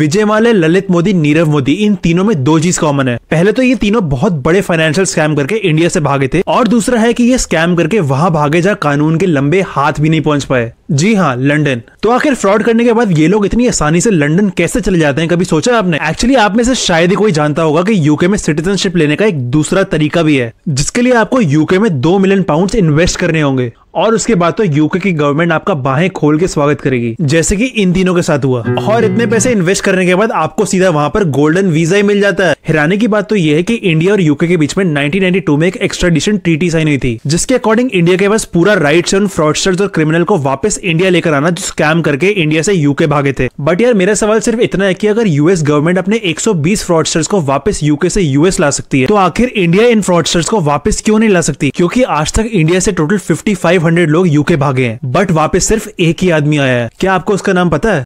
विजय माले ललित मोदी नीरव मोदी इन तीनों में दो चीज कॉमन है पहले तो ये तीनों बहुत बड़े फाइनेंशियल स्कैम करके इंडिया से भागे थे और दूसरा है कि ये स्कैम करके वहां भागे जहाँ कानून के लंबे हाथ भी नहीं पहुंच पाए जी हाँ लंदन तो आखिर फ्रॉड करने के बाद ये लोग इतनी आसानी से लंदन कैसे चले जाते हैं कभी सोचा आपने एक्चुअली आप में से शायद ही कोई जानता होगा कि यूके में सिटीजनशिप लेने का एक दूसरा तरीका भी है जिसके लिए आपको यूके में दो मिलियन पाउंड इन्वेस्ट करने होंगे और उसके बाद तो यूके की गवर्नमेंट आपका बाहें खोल के स्वागत करेगी जैसे कि इन तीनों के साथ हुआ और इतने पैसे इन्वेस्ट करने के बाद आपको सीधा वहां पर गोल्डन वीजा ही मिल जाता है हैरानी की बात तो यह है कि इंडिया और यूके के बीच में 1992 में एक एक्स्ट्राडिशन ट्रीटी साइन हुई थी जिसके अकॉर्डिंग इंडिया के पास पूरा राइट उन फ्रॉडस्टर्स और क्रिमिनल को वापस इंडिया लेकर आना जो स्कैम करके इंडिया से यूके भागे थे बट यार मेरा सवाल सिर्फ इतना है कि अगर यूएस गवर्नमेंट अपने 120 फ्रॉडस्टर्स को वापस यूके से यूएस ला सकती है तो आखिर इंडिया इन फ्रॉडस्टर्स को वापस क्यों नहीं ला सकती क्योंकि आज तक इंडिया से टोटल फिफ्टी 500 लोग यूके भागे हैं बट वापस सिर्फ एक ही आदमी आया है क्या आपको उसका नाम पता है